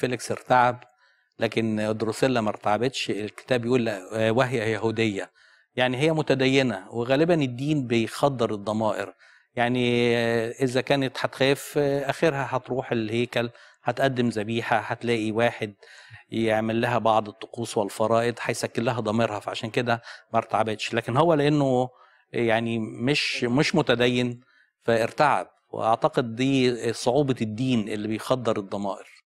فيليكس ارتعب لكن دروسيلا ما ارتعبتش الكتاب يقول وهي يهودية يعني هي متدينة وغالبا الدين بيخدر الضمائر يعني إذا كانت هتخاف آخرها هتروح الهيكل هتقدم ذبيحة هتلاقي واحد يعمل لها بعض الطقوس والفرائض هيسكن لها ضميرها فعشان كده ما ارتعبتش لكن هو لأنه يعني مش مش متدين فارتعب واعتقد دي صعوبه الدين اللي بيخدر الضمائر